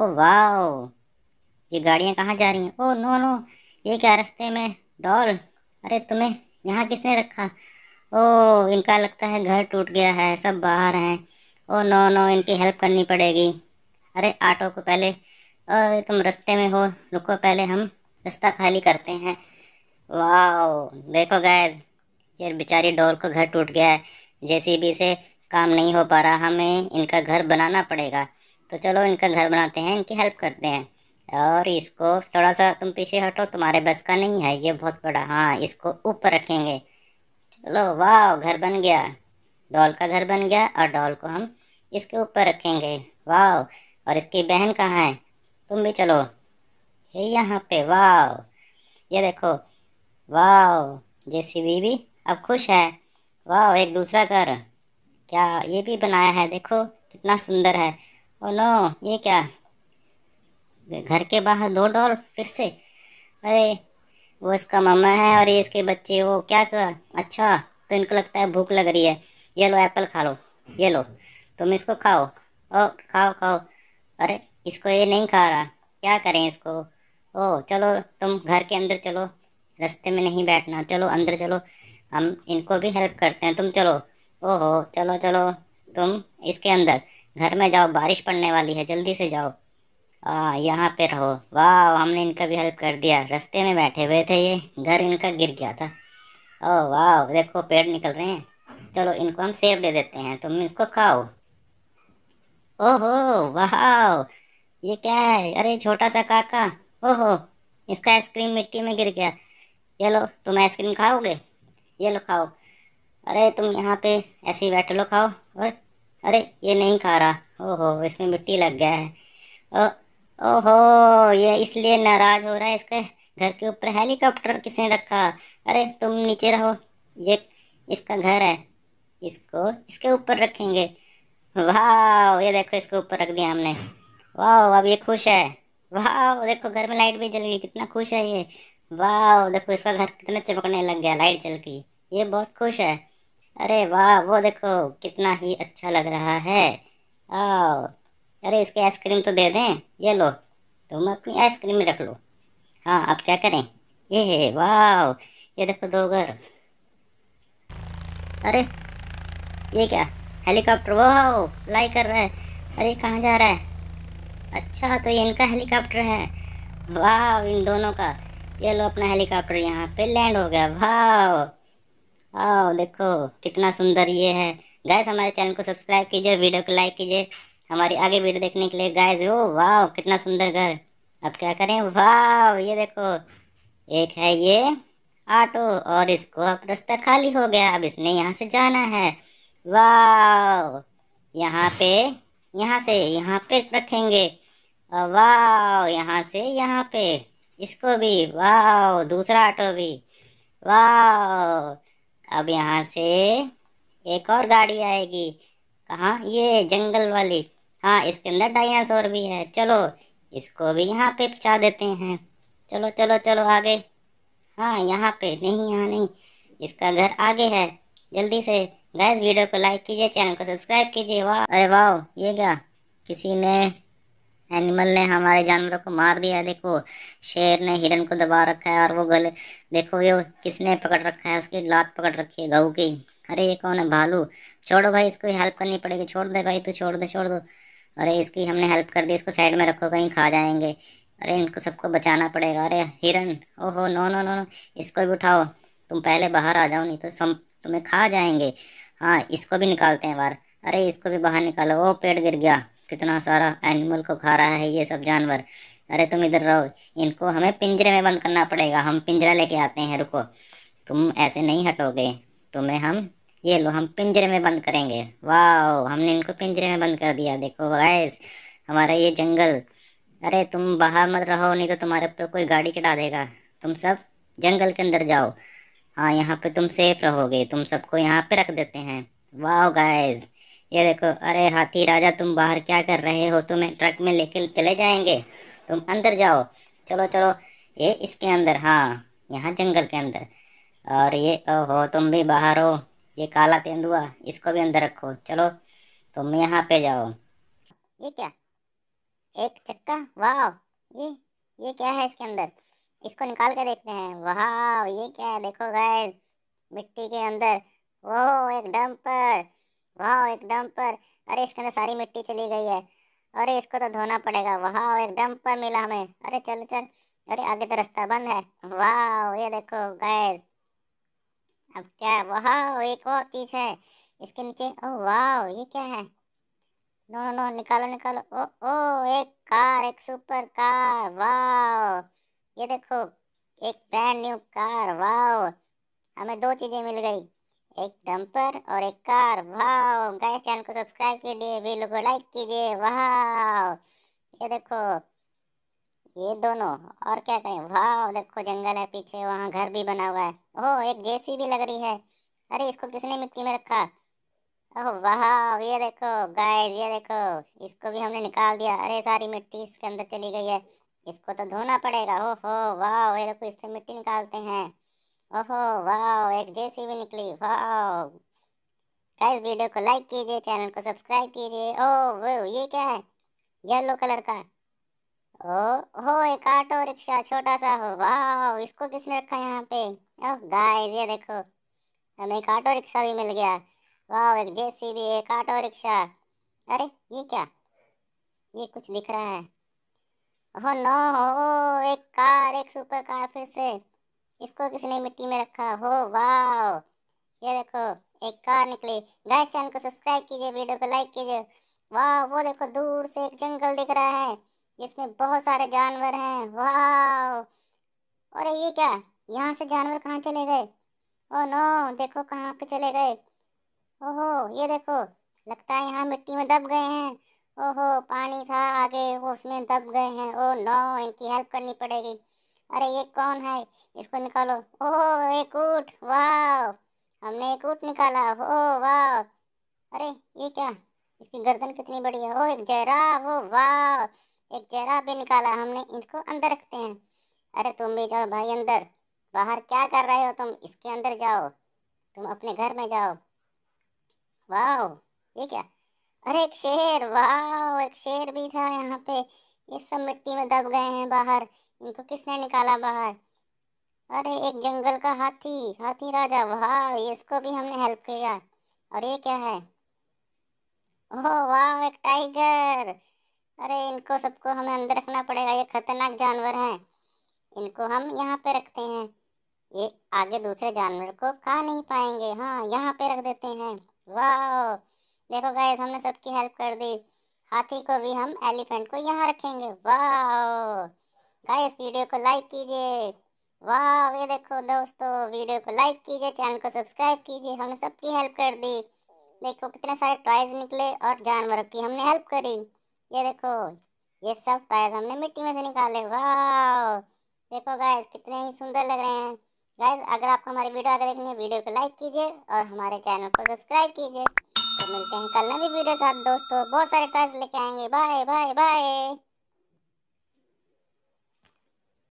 ओ वाह ये गाड़ियाँ कहाँ जा रही हैं ओ नो नो ये क्या रास्ते में डॉल अरे तुम्हें यहाँ किसने रखा ओ इनका लगता है घर टूट गया है सब बाहर हैं ओ नो नो इनकी हेल्प करनी पड़ेगी अरे ऑटो को पहले अरे तुम रास्ते में हो रुको पहले हम रास्ता खाली करते हैं वाह देखो गैस ये बेचारी डॉल का घर टूट गया है जेसीबी से काम नहीं हो पा रहा हमें इनका घर बनाना पड़ेगा तो चलो इनका घर बनाते हैं इनकी हेल्प करते हैं और इसको थोड़ा सा तुम पीछे हटो तुम्हारे बस का नहीं है ये बहुत बड़ा हाँ इसको ऊपर रखेंगे चलो वाह घर बन गया डॉल का घर बन गया और डॉल को हम इसके ऊपर रखेंगे वाह और इसकी बहन कहाँ है तुम भी चलो है यहाँ पे वाह ये देखो वाह जैसी बीवी अब खुश है वाह एक दूसरा घर क्या ये भी बनाया है देखो कितना सुंदर है ओ नो ये क्या घर के बाहर दो डॉल फिर से अरे वो इसका मम्मा है और ये इसके बच्चे वो क्या कर अच्छा तो इनको लगता है भूख लग रही है ये लो एप्पल खा लो ये लो तुम इसको खाओ ओ खाओ खाओ अरे इसको ये नहीं खा रहा क्या करें इसको ओ चलो तुम घर के अंदर चलो रास्ते में नहीं बैठना चलो अंदर चलो हम इनको भी हेल्प करते हैं तुम चलो ओहो चलो चलो तुम इसके अंदर घर में जाओ बारिश पड़ने वाली है जल्दी से जाओ आ, यहाँ पे रहो वाह हमने इनका भी हेल्प कर दिया रास्ते में बैठे हुए थे ये घर इनका गिर गया था ओ वाह देखो पेड़ निकल रहे हैं चलो इनको हम सेब दे देते हैं तुम इसको खाओ ओहो वाह ये क्या है अरे छोटा सा काका ओहो इसका आइसक्रीम मिट्टी में गिर गया ये लो तुम आइसक्रीम खाओगे ये लो खाओ अरे तुम यहाँ पे ऐसे ही बैठ लो खाओ और अरे ये नहीं खा रहा ओहो इसमें मिट्टी लग गया है ओ, ओहो ये इसलिए नाराज़ हो रहा है इसके घर के ऊपर हेलीकॉप्टर किसने रखा अरे तुम नीचे रहो ये इसका घर है इसको इसके ऊपर रखेंगे वाह ये देखो इसके ऊपर रख दिया हमने वाह अब ये खुश है वाह देखो घर में लाइट भी जल गई कितना खुश है ये वाह देखो इसका घर कितना चमकने लग गया लाइट जल गई ये बहुत खुश है अरे वाह वो देखो कितना ही अच्छा लग रहा है आओ अरे इसकी आइसक्रीम तो दे दें ये लो तुम अपनी आइसक्रीम में रख लो हाँ अब क्या करें ये वाह ये देखो दो घर अरे ये क्या हेलीकॉप्टर वो हाँ फ्लाई कर रहा है अरे कहाँ जा रहा है अच्छा तो ये इनका हेलीकॉप्टर है वाह इन दोनों का ये लो अपना हेलीकॉप्टर यहाँ पे लैंड हो गया वाह आओ देखो कितना सुंदर ये है गैस हमारे चैनल को सब्सक्राइब कीजिए वीडियो को लाइक कीजिए हमारी आगे वीडियो देखने के लिए गैस ओ वाह कितना सुंदर घर अब क्या करें वाह ये देखो एक है ये ऑटो और इसको अब रास्ता खाली हो गया अब इसने यहाँ से जाना है वाह यहाँ पे यहाँ से यहाँ पे रखेंगे वाह यहाँ से यहाँ पे इसको भी वाह दूसरा ऑटो भी वाह अब यहाँ से एक और गाड़ी आएगी कहाँ ये जंगल वाली हाँ इसके अंदर डायनासोर भी है चलो इसको भी यहाँ पे पहुँचा देते हैं चलो चलो चलो आगे हाँ यहाँ पे नहीं यहाँ नहीं इसका घर आगे है जल्दी से गैस वीडियो को लाइक कीजिए चैनल को सब्सक्राइब कीजिए वाह अरे वाह ये क्या किसी ने एनिमल ने हमारे जानवरों को मार दिया देखो शेर ने हिरन को दबा रखा है और वो गले देखो ये किसने पकड़ रखा है उसकी लात पकड़ रखी है गऊ की अरे ये कौन है भालू छोड़ो भाई इसको हेल्प करनी पड़ेगी छोड़ दे भाई तू छोड़ दे छोड़ दो अरे इसकी हमने हेल्प कर दी इसको साइड में रखो कहीं खा जाएंगे अरे इनको सबको बचाना पड़ेगा अरे हिरन ओहो नो नो नो नो इसको भी उठाओ तुम पहले बाहर आ जाओ नहीं तो सम तुम्हें खा जाएंगे हाँ इसको भी निकालते हैं बाहर अरे इसको भी बाहर निकालो ओ पेड़ गिर गया कितना सारा एनिमल को खा रहा है ये सब जानवर अरे तुम इधर रहो इनको हमें पिंजरे में बंद करना पड़ेगा हम पिंजरा लेके आते हैं रुको तुम ऐसे नहीं हटोगे तुम्हें हम ये लो हम पिंजरे में बंद करेंगे वाह हमने इनको पिंजरे में बंद कर दिया देखो गैस हमारा ये जंगल अरे तुम बाहर मत रहो नहीं तो तुम्हारे ऊपर कोई गाड़ी चढ़ा देगा तुम सब जंगल के अंदर जाओ हाँ यहाँ पे तुम सेफ रहोगे तुम सबको यहाँ पे रख देते हैं वाह गैस ये देखो अरे हाथी राजा तुम बाहर क्या कर रहे हो तुम्हें ट्रक में लेके चले जाएंगे तुम अंदर जाओ चलो चलो ये इसके अंदर हाँ यहाँ जंगल के अंदर और ये ओहो तुम भी बाहर हो ये काला तेंदुआ इसको भी अंदर रखो चलो तुम यहाँ पे जाओ ये क्या एक चक्का वाह ये ये क्या है इसके अंदर इसको निकाल के देखते हैं वाह ये क्या है देखो गाय मिट्टी के अंदर वो एक डंपर वाह एक डम पर अरे इसके अंदर सारी मिट्टी चली गई है अरे इसको तो धोना पड़ेगा वाह एक डम पर मिला हमें अरे चल चल अरे आगे तो रास्ता बंद है वाह ये देखो गैस अब क्या वाह एक और चीज़ है इसके नीचे ओ वाह ये क्या है नो नो नो निकालो निकालो ओ ओ एक कार एक सुपर कार वाह ये देखो एक ब्रांड न्यू कार वाह हमें दो चीज़ें मिल गई एक डंपर और एक कार वाह गाइस चैनल को सब्सक्राइब कीजिए वीडियो को लाइक कीजिए वाह ये देखो ये दोनों और क्या करें वाह देखो जंगल है पीछे वहाँ घर भी बना हुआ है ओह एक जेसी भी लग रही है अरे इसको किसने मिट्टी में रखा ओह वाह ये देखो गाइस ये देखो इसको भी हमने निकाल दिया अरे सारी मिट्टी इसके अंदर चली गई है इसको तो धोना पड़ेगा ओह हो वाह ये देखो इससे मिट्टी निकालते हैं ओहो वाओ एक जैसी भी निकली वाओ गाइस वीडियो को लाइक कीजिए चैनल को सब्सक्राइब कीजिए ओ वो ये क्या है येलो कलर का ओ हो एक ऑटो रिक्शा छोटा सा हो वाओ इसको किसने रखा यहाँ पे ओह गाइस ये देखो हमें एक ऑटो रिक्शा भी मिल गया वाओ एक जैसी भी एक ऑटो रिक्शा अरे ये क्या ये कुछ दिख रहा है ओह नो हो एक कार एक सुपर कार फिर से इसको किसी ने मिट्टी में रखा हो वाह ये देखो एक कार निकली गाइस चैनल को सब्सक्राइब कीजिए वीडियो को लाइक कीजिए वाह वो देखो दूर से एक जंगल दिख रहा है जिसमें बहुत सारे जानवर हैं वाह और ये क्या यहाँ से जानवर कहाँ चले गए ओ नो देखो कहाँ पे चले गए ओहो ये देखो लगता है यहाँ मिट्टी में दब गए हैं ओहो पानी था आगे वो उसमें दब गए हैं ओ नो इनकी हेल्प करनी पड़ेगी अरे ये कौन है इसको निकालो ओह एक ऊट वाह हमने एक ऊट निकाला ओ वाह अरे ये क्या इसकी गर्दन कितनी बड़ी है ओ एक जयराब ओ वाह एक जयराब भी निकाला हमने इसको अंदर रखते हैं अरे तुम भी जाओ भाई अंदर बाहर क्या कर रहे हो तुम इसके अंदर जाओ तुम अपने घर में जाओ वाह ये क्या अरे एक शेर वाह एक शेर भी था यहाँ पे ये सब मिट्टी में दब गए हैं बाहर इनको किसने निकाला बाहर अरे एक जंगल का हाथी हाथी राजा वाह इसको भी हमने हेल्प किया और ये क्या है ओह वाह एक टाइगर अरे इनको सबको हमें अंदर रखना पड़ेगा ये खतरनाक जानवर हैं इनको हम यहाँ पे रखते हैं ये आगे दूसरे जानवर को खा नहीं पाएंगे हाँ यहाँ पे रख देते हैं वाह देखो गाइस हमने सबकी हेल्प कर दी हाथी को भी हम एलिफेंट को यहाँ रखेंगे वाह इस वीडियो को लाइक कीजिए वाह ये देखो दोस्तों वीडियो को लाइक कीजिए चैनल को सब्सक्राइब कीजिए हमने सबकी हेल्प कर दी देखो कितने सारे टॉयज़ निकले और जानवरों की हमने हेल्प करी ये देखो ये सब टॉयज़ हमने मिट्टी में से निकाले वाह देखो गाइज कितने ही सुंदर लग रहे हैं गाइस अगर आपको हमारी वीडियो आगे देखनी है वीडियो को लाइक कीजिए और हमारे चैनल को सब्सक्राइब कीजिए तो मिलते हैं कल नवी वीडियो साथ दोस्तों बहुत सारे टॉयज़ लेके आएंगे बाय बाय बाय